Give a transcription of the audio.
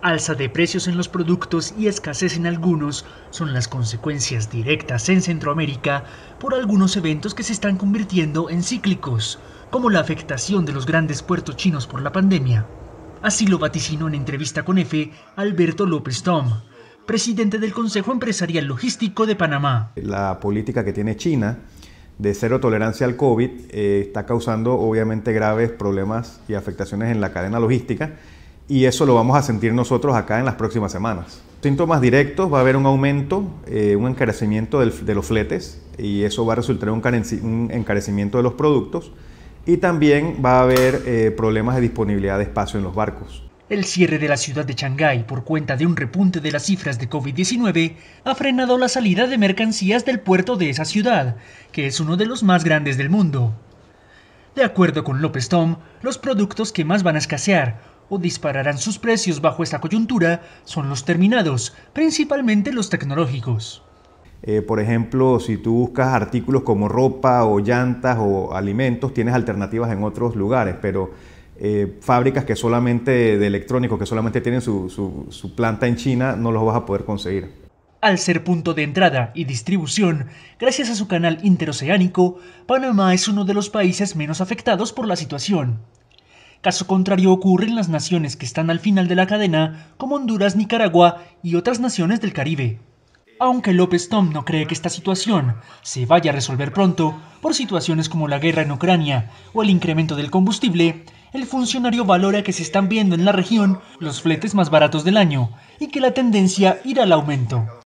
Alza de precios en los productos y escasez en algunos son las consecuencias directas en Centroamérica por algunos eventos que se están convirtiendo en cíclicos, como la afectación de los grandes puertos chinos por la pandemia. Así lo vaticinó en entrevista con EFE Alberto López Tom, presidente del Consejo Empresarial Logístico de Panamá. La política que tiene China de cero tolerancia al COVID eh, está causando obviamente graves problemas y afectaciones en la cadena logística y eso lo vamos a sentir nosotros acá en las próximas semanas. Síntomas directos, va a haber un aumento, eh, un encarecimiento de los fletes y eso va a resultar en un encarecimiento de los productos y también va a haber eh, problemas de disponibilidad de espacio en los barcos. El cierre de la ciudad de Shanghái por cuenta de un repunte de las cifras de COVID-19 ha frenado la salida de mercancías del puerto de esa ciudad, que es uno de los más grandes del mundo. De acuerdo con López Tom, los productos que más van a escasear o dispararán sus precios bajo esta coyuntura son los terminados, principalmente los tecnológicos. Eh, por ejemplo, si tú buscas artículos como ropa o llantas o alimentos, tienes alternativas en otros lugares, pero eh, fábricas que solamente de electrónicos, que solamente tienen su planta en China, no los vas a poder conseguir. Al ser punto de entrada y distribución, gracias a su canal interoceánico, Panamá es uno de los países menos afectados por la situación. Caso contrario ocurre en las naciones que están al final de la cadena, como Honduras, Nicaragua y otras naciones del Caribe. Aunque López Tom no cree que esta situación se vaya a resolver pronto por situaciones como la guerra en Ucrania o el incremento del combustible, el funcionario valora que se están viendo en la región los fletes más baratos del año y que la tendencia irá al aumento.